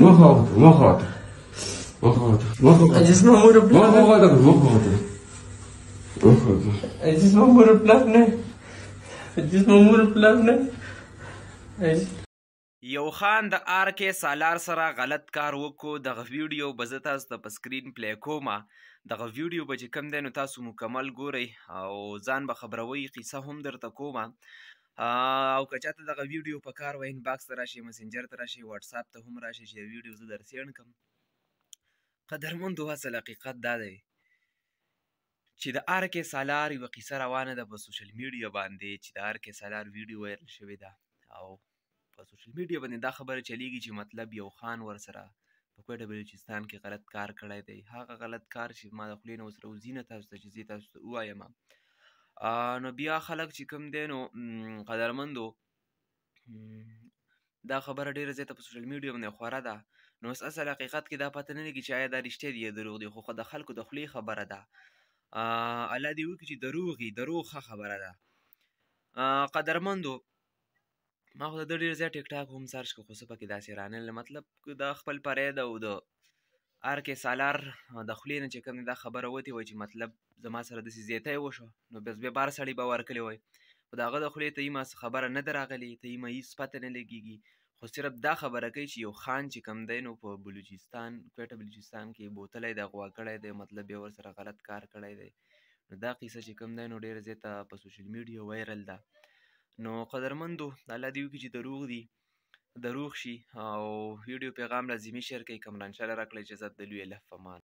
Мохавата, мохавата. Мохавата. Мохавата. Ajis mamura plan. Мохавата, мохавата. Мохавата. Ajis mamura plan ne. Ajis mamura plan ne. یو خان د آر کې سالار سره غلط کار وکړو دغه ویډیو به زه تاسو ته په سکرین پلی کومه دغه ویډیو به چې کوم دی نو تاسو مکمل ګورئ او ځان به خبروئ قیصه هم درته کومه او که چاته دغه ویډیو په کار و ان باکس ته راشي مسنجر ته راشي واتس اپ ته هم راشي چې ویډیو زه درسیړم کوم قدرمند واصل حقیقت دا دی چې د آر کې سالار یو قصه روانه ده په سوشل میډیا باندې چې د آر کې سالار ویډیو وایرل شوې ده او په سوشل میډیا باندې دا خبره چلیږي چې مطلب یو خان ورسره په کوټه بلوچستان کې غلط کار کړی دی هغه غلط کار چې ما د خولې نه وسره وزینه تاسو ته چې زه تاسو ته ووایم نو بیا خلک چې کوم دی نو قدرمندو دا خبره ډیره زیاته په سوشل میډیا باندې خوره ده نو اوس اصل حقیقت کې دا پته نه لګي چې آیا دا رښتیا دی یا دروغ دی خو د خلکو د خولې خبره ده الله دې وکړي چې دروغ وي دروغ ښه خبره ده قدرمندو ما خو د ډېر زیات ټیک ټاک هم سرچ کړ خو څه پکې داسې رانه مطلب دا خپل پرې ده او د ار کې سالار د خولې نه چې کوم دا خبره وتی وای چې مطلب زما سره د زیاتی وشو نو بس به بار سړی به ورکلی وای په دغه د خولې ته ما خبره نه دراغلی ته ما هیڅ پته نه لګیږي خو صرف دا خبره کوي چې یو خان چې کم دی نو په بلوچستان کوټه بلوچستان کې بوتلی د غوا کړی دی مطلب یې ورسره غلط کار کړی دی نو دا قیصه چې کم دی نو ډېره زیاته په سوشل میډیا وایرل ده نو قدرمندو الله دې وکړي چې دروغ دي دروغ شي او ویډیو پیغام لازمي شریکوي که ملانشاه لې راکړی اجازت د لوی الف په معنا